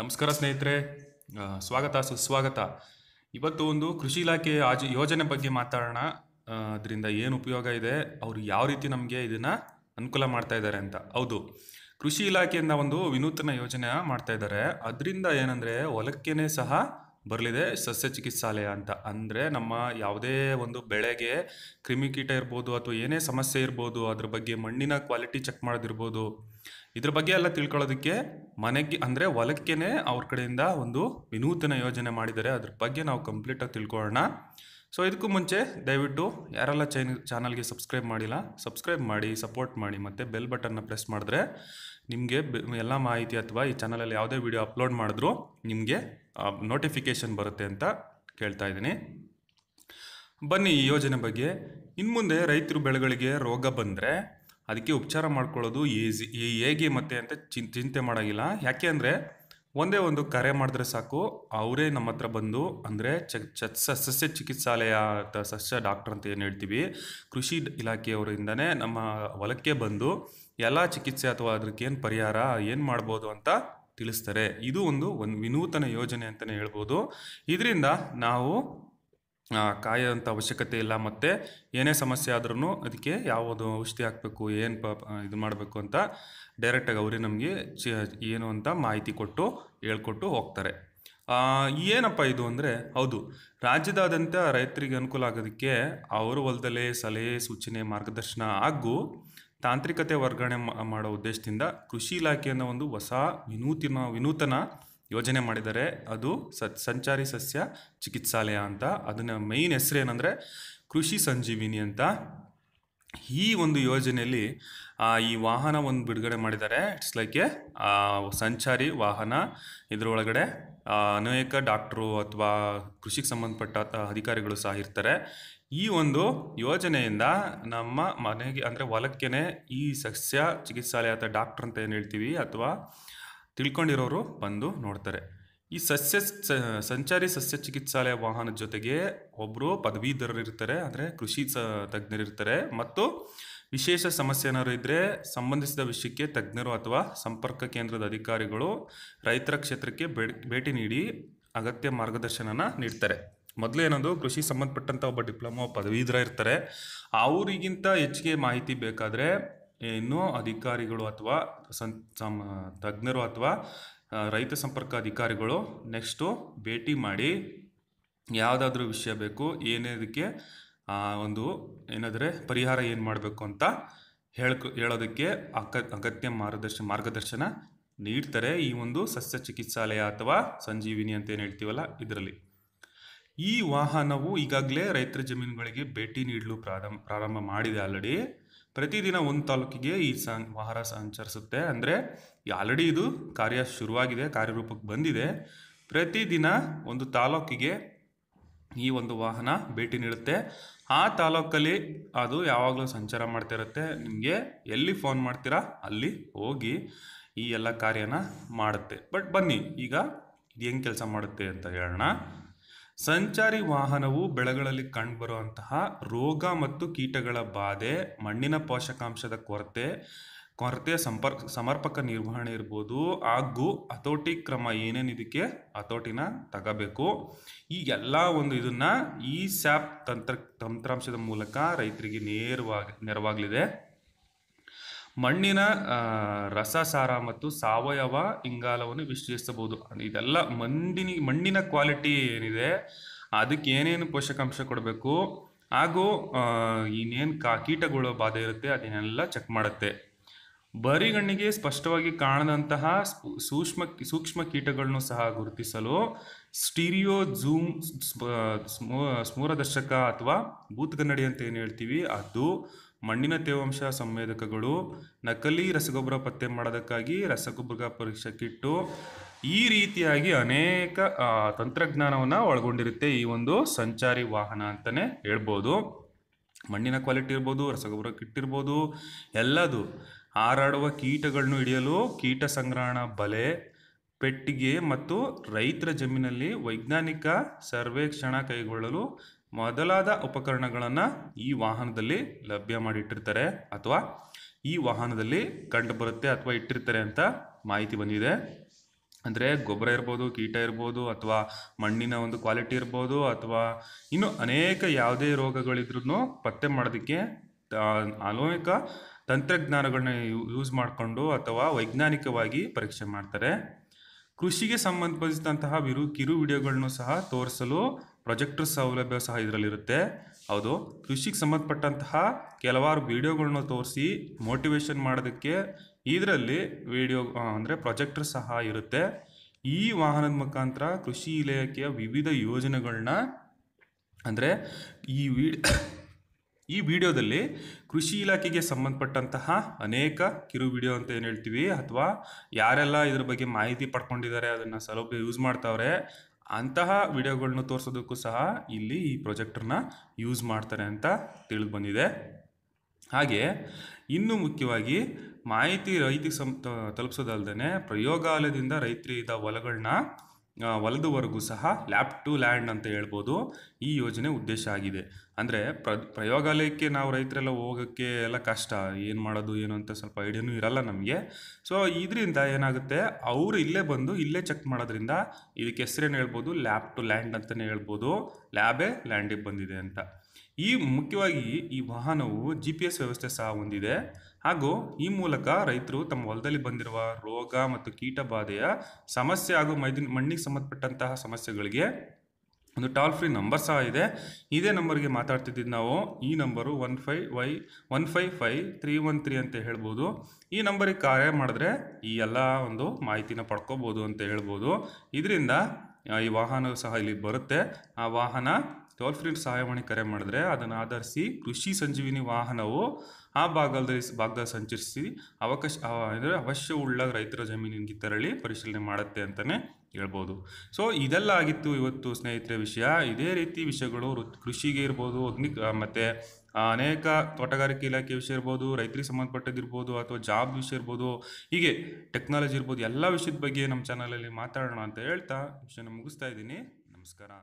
ನಮಸ್ಕಾರ ಸ್ನೇಹಿತರೆ ಸ್ವಾಗತ ಸುಸ್ವಾಗತ ಇವತ್ತು ಒಂದು ಕೃಷಿ ಇಲಾಖೆಯ ಆಜ್ ಯೋಜನೆ ಬಗ್ಗೆ ಮಾತಾಡೋಣ ಅದರಿಂದ ಏನು ಉಪಯೋಗ ಇದೆ ಅವರು ಯಾವ ರೀತಿ ನಮಗೆ ಇದನ್ನು ಅನುಕೂಲ ಮಾಡ್ತಾ ಇದ್ದಾರೆ ಅಂತ ಹೌದು ಕೃಷಿ ಇಲಾಖೆಯಿಂದ ಒಂದು ವಿನೂತನ ಯೋಜನೆ ಮಾಡ್ತಾ ಇದ್ದಾರೆ ಅದರಿಂದ ಏನಂದರೆ ಹೊಲಕ್ಕೇನೆ ಸಹ ಬರಲಿದೆ ಸಸ್ಯ ಚಿಕಿತ್ಸಾಲಯ ಅಂತ ಅಂದರೆ ನಮ್ಮ ಯಾವುದೇ ಒಂದು ಬೆಳೆಗೆ ಕ್ರಿಮಿಕೀಟ ಇರ್ಬೋದು ಅಥವಾ ಏನೇ ಸಮಸ್ಯೆ ಇರ್ಬೋದು ಅದ್ರ ಬಗ್ಗೆ ಮಣ್ಣಿನ ಕ್ವಾಲಿಟಿ ಚೆಕ್ ಮಾಡೋದಿರ್ಬೋದು ಇದ್ರ ಬಗ್ಗೆ ಎಲ್ಲ ತಿಳ್ಕೊಳ್ಳೋದಕ್ಕೆ ಮನೆಗೆ ಅಂದರೆ ಹೊಲಕ್ಕೇ ಅವ್ರ ಕಡೆಯಿಂದ ಒಂದು ವಿನೂತನ ಯೋಜನೆ ಮಾಡಿದ್ದಾರೆ ಅದ್ರ ಬಗ್ಗೆ ನಾವು ಕಂಪ್ಲೀಟಾಗಿ ತಿಳ್ಕೊಳ್ಳೋಣ ಸೊ ಇದಕ್ಕೂ ಮುಂಚೆ ದಯವಿಟ್ಟು ಯಾರೆಲ್ಲ ಚೈನ್ ಚಾನಲ್ಗೆ ಸಬ್ಸ್ಕ್ರೈಬ್ ಮಾಡಿಲ್ಲ ಸಬ್ಸ್ಕ್ರೈಬ್ ಮಾಡಿ ಸಪೋರ್ಟ್ ಮಾಡಿ ಮತ್ತು ಬೆಲ್ ಬಟನ್ನ ಪ್ರೆಸ್ ಮಾಡಿದ್ರೆ ನಿಮಗೆ ಎಲ್ಲ ಮಾಹಿತಿ ಅಥವಾ ಈ ಚಾನಲಲ್ಲಿ ಯಾವುದೇ ವಿಡಿಯೋ ಅಪ್ಲೋಡ್ ಮಾಡಿದ್ರೂ ನಿಮಗೆ ನೋಟಿಫಿಕೇಷನ್ ಬರುತ್ತೆ ಅಂತ ಕೇಳ್ತಾ ಇದ್ದೀನಿ ಬನ್ನಿ ಈ ಯೋಜನೆ ಬಗ್ಗೆ ಇನ್ನು ಮುಂದೆ ರೈತರು ಬೆಳೆಗಳಿಗೆ ರೋಗ ಬಂದರೆ ಅದಕ್ಕೆ ಉಪಚಾರ ಮಾಡ್ಕೊಳ್ಳೋದು ಈಸಿ ಹೇಗೆ ಮತ್ತೆ ಅಂತ ಚಿಂತೆ ಮಾಡೋಂಗಿಲ್ಲ ಯಾಕೆ ಅಂದರೆ ಒಂದೇ ಒಂದು ಕರೆ ಮಾಡಿದ್ರೆ ಸಾಕು ಅವರೇ ನಮ್ಮ ಹತ್ರ ಬಂದು ಅಂದರೆ ಚ ಸಸ್ಯ ಚಿಕಿತ್ಸಾಲಯ ಸಸ್ಯ ಡಾಕ್ಟರ್ ಅಂತ ಏನು ಹೇಳ್ತೀವಿ ಕೃಷಿ ಇಲಾಖೆಯವರಿಂದನೇ ನಮ್ಮ ಹೊಲಕ್ಕೆ ಬಂದು ಎಲ್ಲ ಚಿಕಿತ್ಸೆ ಅಥವಾ ಅದಕ್ಕೆ ಏನು ಪರಿಹಾರ ಏನು ಮಾಡ್ಬೋದು ಅಂತ ತಿಳಿಸ್ತಾರೆ ಇದು ಒಂದು ಒಂದು ವಿನೂತನ ಯೋಜನೆ ಅಂತಲೇ ಹೇಳ್ಬೋದು ಇದರಿಂದ ನಾವು ಕಾಯೋಂಥ ಅವಶ್ಯಕತೆ ಇಲ್ಲ ಮತ್ತು ಏನೇ ಸಮಸ್ಯೆ ಆದ್ರೂ ಅದಕ್ಕೆ ಯಾವುದು ಔಷಧಿ ಹಾಕಬೇಕು ಏನು ಪ ಇದು ಮಾಡಬೇಕು ಅಂತ ಡೈರೆಕ್ಟಾಗಿ ಅವರೇ ನಮಗೆ ಚ ಏನು ಅಂತ ಮಾಹಿತಿ ಕೊಟ್ಟು ಹೇಳ್ಕೊಟ್ಟು ಹೋಗ್ತಾರೆ ಏನಪ್ಪ ಇದು ಅಂದರೆ ಹೌದು ರಾಜ್ಯದಾದ್ಯಂತ ರೈತರಿಗೆ ಅನುಕೂಲ ಆಗೋದಕ್ಕೆ ಅವರ ಹೊಲದಲ್ಲೇ ಸಲಹೆ ಸೂಚನೆ ಮಾರ್ಗದರ್ಶನ ಹಾಗೂ ತಾಂತ್ರಿಕತೆ ವರ್ಗಾವಣೆ ಮಾಡೋ ಉದ್ದೇಶದಿಂದ ಕೃಷಿ ಇಲಾಖೆಯನ್ನು ಒಂದು ಹೊಸ ವಿನೂತನ ವಿನೂತನ ಯೋಜನೆ ಮಾಡಿದ್ದಾರೆ ಅದು ಸ ಸಂಚಾರಿ ಸಸ್ಯ ಚಿಕಿತ್ಸಾಲಯ ಅಂತ ಅದನ್ನ ಮೈನ್ ಹೆಸರು ಏನಂದರೆ ಕೃಷಿ ಸಂಜೀವಿನಿ ಅಂತ ಈ ಒಂದು ಯೋಜನೆಯಲ್ಲಿ ಈ ವಾಹನ ಒಂದು ಬಿಡುಗಡೆ ಮಾಡಿದ್ದಾರೆ ಇಟ್ಸ್ ಲೈಕ್ ಎ ಸಂಚಾರಿ ವಾಹನ ಇದರೊಳಗಡೆ ಅನೇಕ ಡಾಕ್ಟ್ರು ಅಥವಾ ಕೃಷಿಗೆ ಸಂಬಂಧಪಟ್ಟ ಅಧಿಕಾರಿಗಳು ಸಹ ಇರ್ತಾರೆ ಈ ಒಂದು ಯೋಜನೆಯಿಂದ ನಮ್ಮ ಮನೆಗೆ ಅಂದರೆ ಹೊಲಕ್ಕೇನೆ ಈ ಸಸ್ಯ ಚಿಕಿತ್ಸಾಲಯ ಅಥವಾ ಡಾಕ್ಟ್ರ್ ಅಂತ ಏನು ಹೇಳ್ತೀವಿ ಅಥವಾ ತಿಳ್ಕೊಂಡಿರೋರು ಬಂದು ನೋಡ್ತಾರೆ ಈ ಸಸ್ಯ ಸಂಚಾರಿ ಸಸ್ಯ ಚಿಕಿತ್ಸಾಲಯ ವಾಹನದ ಜೊತೆಗೆ ಒಬ್ಬರು ಪದವೀಧರರು ಇರ್ತಾರೆ ಅಂದರೆ ಕೃಷಿ ಸ ತಜ್ಞರಿರ್ತಾರೆ ಮತ್ತು ವಿಶೇಷ ಸಮಸ್ಯೆ ಏನಾದರೂ ಇದ್ದರೆ ಸಂಬಂಧಿಸಿದ ವಿಷಯಕ್ಕೆ ತಜ್ಞರು ಅಥವಾ ಸಂಪರ್ಕ ಕೇಂದ್ರದ ಅಧಿಕಾರಿಗಳು ರೈತರ ಕ್ಷೇತ್ರಕ್ಕೆ ಭೇಟಿ ನೀಡಿ ಅಗತ್ಯ ಮಾರ್ಗದರ್ಶನನ ನೀಡ್ತಾರೆ ಮೊದಲು ಕೃಷಿ ಸಂಬಂಧಪಟ್ಟಂಥ ಒಬ್ಬ ಡಿಪ್ಲೊಮಾ ಪದವೀಧರ ಇರ್ತಾರೆ ಅವರಿಗಿಂತ ಹೆಚ್ಚಿಗೆ ಮಾಹಿತಿ ಬೇಕಾದರೆ ಇನ್ನೂ ಅಧಿಕಾರಿಗಳು ಅಥವಾ ಸಂ ತಜ್ಞರು ಅಥವಾ ರೈತ ಸಂಪರ್ಕ ಅಧಿಕಾರಿಗಳು ನೆಕ್ಸ್ಟು ಭೇಟಿ ಮಾಡಿ ಯಾವುದಾದ್ರೂ ವಿಷಯ ಬೇಕು ಏನೇದಕ್ಕೆ ಒಂದು ಏನಾದರೆ ಪರಿಹಾರ ಏನು ಮಾಡಬೇಕು ಅಂತ ಹೇಳ್ಕೊ ಹೇಳೋದಕ್ಕೆ ಅಗ ಅಗತ್ಯ ಮಾರ್ಗದರ್ಶ ಮಾರ್ಗದರ್ಶನ ನೀಡ್ತಾರೆ ಈ ಒಂದು ಸಸ್ಯ ಚಿಕಿತ್ಸಾಲಯ ಅಥವಾ ಸಂಜೀವಿನಿ ಅಂತ ಏನು ಹೇಳ್ತೀವಲ್ಲ ಇದರಲ್ಲಿ ಈ ವಾಹನವು ಈಗಾಗಲೇ ರೈತರ ಜಮೀನುಗಳಿಗೆ ಭೇಟಿ ನೀಡಲು ಪ್ರಾರಂಭ ಪ್ರಾರಂಭ ಮಾಡಿದೆ ಆಲ್ರೆಡಿ ಪ್ರತಿದಿನ ಒಂದು ತಾಲೂಕಿಗೆ ಈ ಸಂ ವಾಹನ ಸಂಚರಿಸುತ್ತೆ ಅಂದರೆ ಆಲ್ರೆಡಿ ಇದು ಕಾರ್ಯ ಶುರುವಾಗಿದೆ ಕಾರ್ಯರೂಪಕ್ಕೆ ಬಂದಿದೆ ಪ್ರತಿದಿನ ಒಂದು ತಾಲೂಕಿಗೆ ಈ ಒಂದು ವಾಹನ ಭೇಟಿ ನೀಡುತ್ತೆ ಆ ತಾಲೂಕಲ್ಲಿ ಅದು ಯಾವಾಗಲೂ ಸಂಚಾರ ಮಾಡ್ತಾ ಇರುತ್ತೆ ನಿಮಗೆ ಎಲ್ಲಿ ಫೋನ್ ಮಾಡ್ತೀರಾ ಅಲ್ಲಿ ಹೋಗಿ ಈ ಎಲ್ಲ ಕಾರ್ಯನ ಮಾಡುತ್ತೆ ಬಟ್ ಬನ್ನಿ ಈಗ ಇದು ಹೆಂಗೆ ಕೆಲಸ ಮಾಡುತ್ತೆ ಅಂತ ಹೇಳೋಣ ಸಂಚಾರಿ ವಾಹನವು ಬೆಳೆಗಳಲ್ಲಿ ಕಂಡುಬರುವಂತಹ ರೋಗ ಮತ್ತು ಕೀಟಗಳ ಬಾಧೆ ಮಣ್ಣಿನ ಪೋಷಕಾಂಶದ ಕೊರತೆ ಕೊರತೆ ಸಂಪರ್ಕ ಸಮರ್ಪಕ ನಿರ್ವಹಣೆ ಇರ್ಬೋದು ಹಾಗೂ ಹತೋಟಿ ಕ್ರಮ ಏನೇನಿದಕ್ಕೆ ಹತೋಟಿನ ತಗೋಬೇಕು ಈ ಎಲ್ಲ ಒಂದು ಇದನ್ನು ಈ ಸ್ಯಾಪ್ ತಂತ್ರ ತಂತ್ರಾಂಶದ ಮೂಲಕ ರೈತರಿಗೆ ನೇರವಾಗಿ ನೆರವಾಗಲಿದೆ ಮಣ್ಣಿನ ರಸಸಾರ ಮತ್ತು ಸಾವಯವ ಇಂಗಾಲವನ್ನು ವಿಶ್ಲೇಷಿಸಬಹುದು ಇದೆಲ್ಲ ಮಂಡಿನಿ ಮಣ್ಣಿನ ಕ್ವಾಲಿಟಿ ಏನಿದೆ ಅದಕ್ಕೆ ಏನೇನು ಪೋಷಕಾಂಶ ಕೊಡಬೇಕು ಹಾಗೂ ಇನ್ನೇನು ಕಾ ಕೀಟಗಳು ಬಾಧೆ ಇರುತ್ತೆ ಅದನ್ನೆಲ್ಲ ಚೆಕ್ ಮಾಡುತ್ತೆ ಬರಿಗಣ್ಣಿಗೆ ಸ್ಪಷ್ಟವಾಗಿ ಕಾಣದಂತಹ ಸೂಕ್ಷ್ಮ ಸೂಕ್ಷ್ಮ ಕೀಟಗಳನ್ನು ಸಹ ಗುರುತಿಸಲು ಸ್ಟೀರಿಯೋ ಝೂಮ್ ಸ್ಮೂರದರ್ಶಕ ಅಥವಾ ಭೂತಗನ್ನಡಿ ಅಂತ ಏನು ಹೇಳ್ತೀವಿ ಅದು ಮಣ್ಣಿನ ತೇವಾಂಶ ಸಂವೇದಕಗಳು ನಕಲಿ ರಸಗೊಬ್ಬರ ಪತ್ತೆ ಮಾಡೋದಕ್ಕಾಗಿ ರಸಗೊಬ್ಬರ ಪರೀಕ್ಷೆ ಕಿಟ್ಟು ಈ ರೀತಿಯಾಗಿ ಅನೇಕ ತಂತ್ರಜ್ಞಾನವನ್ನು ಒಳಗೊಂಡಿರುತ್ತೆ ಈ ಒಂದು ಸಂಚಾರಿ ವಾಹನ ಅಂತಲೇ ಹೇಳ್ಬೋದು ಮಣ್ಣಿನ ಕ್ವಾಲಿಟಿ ಇರ್ಬೋದು ರಸಗೊಬ್ಬರ ಕಿಟ್ಟಿರ್ಬೋದು ಎಲ್ಲದು ಹಾರಾಡುವ ಕೀಟಗಳನ್ನು ಹಿಡಿಯಲು ಕೀಟ ಸಂಗ್ರಹಣ ಬಲೆ ಪೆಟ್ಟಿಗೆ ಮತ್ತು ರೈತರ ಜಮೀನಲ್ಲಿ ವೈಜ್ಞಾನಿಕ ಸರ್ವೇಕ್ಷಣ ಕೈಗೊಳ್ಳಲು ಮೊದಲಾದ ಉಪಕರಣಗಳನ್ನು ಈ ವಾಹನದಲ್ಲಿ ಲಭ್ಯ ಮಾಡಿಟ್ಟಿರ್ತಾರೆ ಅಥವಾ ಈ ವಾಹನದಲ್ಲಿ ಕಂಡು ಬರುತ್ತೆ ಅಥವಾ ಇಟ್ಟಿರ್ತಾರೆ ಅಂತ ಮಾಹಿತಿ ಬಂದಿದೆ ಅಂದರೆ ಗೊಬ್ಬರ ಇರ್ಬೋದು ಕೀಟ ಇರ್ಬೋದು ಅಥವಾ ಮಣ್ಣಿನ ಒಂದು ಕ್ವಾಲಿಟಿ ಇರ್ಬೋದು ಅಥವಾ ಇನ್ನು ಅನೇಕ ಯಾವುದೇ ರೋಗಗಳಿದ್ರೂ ಪತ್ತೆ ಮಾಡೋದಕ್ಕೆ ಅನೇಕ ತಂತ್ರಜ್ಞಾನಗಳನ್ನ ಯೂಸ್ ಮಾಡಿಕೊಂಡು ಅಥವಾ ವೈಜ್ಞಾನಿಕವಾಗಿ ಪರೀಕ್ಷೆ ಮಾಡ್ತಾರೆ ಕೃಷಿಗೆ ಸಂಬಂಧಪಟ್ಟಂತಹ ವಿರು ಕಿರು ವಿಡಿಯೋಗಳನ್ನು ಸಹ ತೋರಿಸಲು ಪ್ರೊಜೆಕ್ಟರ್ ಸೌಲಭ್ಯ ಸಹ ಇದರಲ್ಲಿರುತ್ತೆ ಹೌದು ಕೃಷಿಗೆ ಸಂಬಂಧಪಟ್ಟಂತಹ ಕೆಲವಾರು ವಿಡಿಯೋಗಳನ್ನ ತೋರಿಸಿ ಮೋಟಿವೇಶನ್ ಮಾಡೋದಕ್ಕೆ ಇದರಲ್ಲಿ ವಿಡಿಯೋ ಅಂದರೆ ಪ್ರೊಜೆಕ್ಟರ್ ಸಹ ಇರುತ್ತೆ ಈ ವಾಹನದ ಮುಖಾಂತರ ಕೃಷಿ ಇಲಾಖೆಯ ವಿವಿಧ ಯೋಜನೆಗಳನ್ನ ಅಂದರೆ ಈ ವಿ ಈ ವಿಡಿಯೋದಲ್ಲಿ ಕೃಷಿ ಇಲಾಖೆಗೆ ಸಂಬಂಧಪಟ್ಟಂತಹ ಅನೇಕ ಕಿರು ವಿಡಿಯೋ ಅಂತ ಏನು ಹೇಳ್ತೀವಿ ಅಥವಾ ಯಾರೆಲ್ಲ ಇದ್ರ ಬಗ್ಗೆ ಮಾಹಿತಿ ಪಡ್ಕೊಂಡಿದ್ದಾರೆ ಅದನ್ನು ಸೌಲಭ್ಯ ಯೂಸ್ ಮಾಡ್ತಾವ್ರೆ ಅಂತಹ ವಿಡಿಯೋಗಳನ್ನ ತೋರಿಸೋದಕ್ಕೂ ಸಹ ಇಲ್ಲಿ ಈ ಪ್ರೊಜೆಕ್ಟರ್ನ ಯೂಸ್ ಮಾಡ್ತಾರೆ ಅಂತ ತಿಳಿದು ಬಂದಿದೆ ಹಾಗೆ ಇನ್ನೂ ಮುಖ್ಯವಾಗಿ ಮಾಹಿತಿ ರೈತಿಗೆ ಸಂ ತಲುಪಿಸೋದಲ್ದೇ ಪ್ರಯೋಗಾಲಯದಿಂದ ರೈತರಿದ್ದ ಹೊಲಗಳನ್ನ ವಲದವರೆಗೂ ಸಹ ಲ್ಯಾಬ್ ಟು ಲ್ಯಾಂಡ್ ಅಂತ ಹೇಳ್ಬೋದು ಈ ಯೋಜನೆ ಉದ್ದೇಶ ಆಗಿದೆ ಅಂದರೆ ಪ್ರ ಪ್ರಯೋಗಾಲಯಕ್ಕೆ ನಾವು ರೈತರೆಲ್ಲ ಹೋಗೋಕ್ಕೆ ಎಲ್ಲ ಕಷ್ಟ ಏನು ಮಾಡೋದು ಏನು ಅಂತ ಸ್ವಲ್ಪ ಐಡಿಯಾನೂ ಇರಲ್ಲ ನಮಗೆ ಸೊ ಇದರಿಂದ ಏನಾಗುತ್ತೆ ಅವರು ಇಲ್ಲೇ ಬಂದು ಇಲ್ಲೇ ಚೆಕ್ ಮಾಡೋದ್ರಿಂದ ಇದಕ್ಕೆ ಹೆಸರೇನು ಹೇಳ್ಬೋದು ಲ್ಯಾಬ್ ಟು ಲ್ಯಾಂಡ್ ಅಂತಲೇ ಹೇಳ್ಬೋದು ಲ್ಯಾಬೇ ಲ್ಯಾಂಡಿಗೆ ಬಂದಿದೆ ಅಂತ ಈ ಮುಖ್ಯವಾಗಿ ಈ ವಾಹನವು ಜಿ ಪಿ ಎಸ್ ವ್ಯವಸ್ಥೆ ಸಹ ಹೊಂದಿದೆ ಹಾಗೂ ಈ ಮೂಲಕ ರೈತರು ತಮ್ಮ ಹೊಲದಲ್ಲಿ ಬಂದಿರುವ ರೋಗ ಮತ್ತು ಕೀಟ ಬಾಧೆಯ ಸಮಸ್ಯೆ ಹಾಗೂ ಮೈದಿನ ಮಣ್ಣಿಗೆ ಸಂಬಂಧಪಟ್ಟಂತಹ ಸಮಸ್ಯೆಗಳಿಗೆ ಒಂದು ಟಾಲ್ ಫ್ರೀ ನಂಬರ್ ಸಹ ಇದೆ ಇದೇ ನಂಬರ್ಗೆ ಮಾತಾಡ್ತಿದ್ದೀವಿ ನಾವು ಈ number one five Y one five five three one three ಅಂತ ಹೇಳ್ಬೋದು ಈ ನಂಬರಿಗೆ ಕಾರ್ಯ ಮಾಡಿದ್ರೆ ಈ ಎಲ್ಲ ಒಂದು ಮಾಹಿತಿನ ಪಡ್ಕೋಬೋದು ಅಂತ ಹೇಳ್ಬೋದು ಇದರಿಂದ ಈ ವಾಹನ ಸಹ ಇಲ್ಲಿ ಬರುತ್ತೆ ಆ ವಾಹನ ಟೋಲ್ ಫ್ರೀ ಸಹಾಯವಾಣಿ ಕರೆ ಮಾಡಿದ್ರೆ ಅದನ್ನು ಆಧರಿಸಿ ಕೃಷಿ ಸಂಜೀವಿನಿ ವಾಹನವು ಆ ಭಾಗದಲ್ಲಿ ಭಾಗದಲ್ಲಿ ಸಂಚರಿಸಿ ಅವಕಾಶ ಅಂದರೆ ಅವಶ್ಯವುಳ್ಳ ರೈತರ ಜಮೀನಿಗೆ ತೆರಳಿ ಪರಿಶೀಲನೆ ಮಾಡುತ್ತೆ ಅಂತಲೇ ಹೇಳ್ಬೋದು ಸೊ ಇದೆಲ್ಲ ಆಗಿತ್ತು ಇವತ್ತು ಸ್ನೇಹಿತರೆ ವಿಷಯ ಇದೇ ರೀತಿ ವಿಷಯಗಳು ಕೃಷಿಗೆ ಇರ್ಬೋದು ಅಗ್ನಿ ಮತ್ತು ಅನೇಕ ತೋಟಗಾರಿಕೆ ಇಲಾಖೆ ವಿಷಯ ಇರ್ಬೋದು ರೈತರಿಗೆ ಸಂಬಂಧಪಟ್ಟದಿರ್ಬೋದು ಅಥವಾ ಜಾಬ್ ವಿಷಯ ಇರ್ಬೋದು ಹೀಗೆ ಟೆಕ್ನಾಲಜಿ ಇರ್ಬೋದು ಎಲ್ಲ ವಿಷಯದ ಬಗ್ಗೆ ನಮ್ಮ ಚಾನಲಲ್ಲಿ ಮಾತಾಡೋಣ ಅಂತ ಹೇಳ್ತಾ ವಿಷಯನ ಮುಗಿಸ್ತಾ ಇದ್ದೀನಿ ನಮಸ್ಕಾರ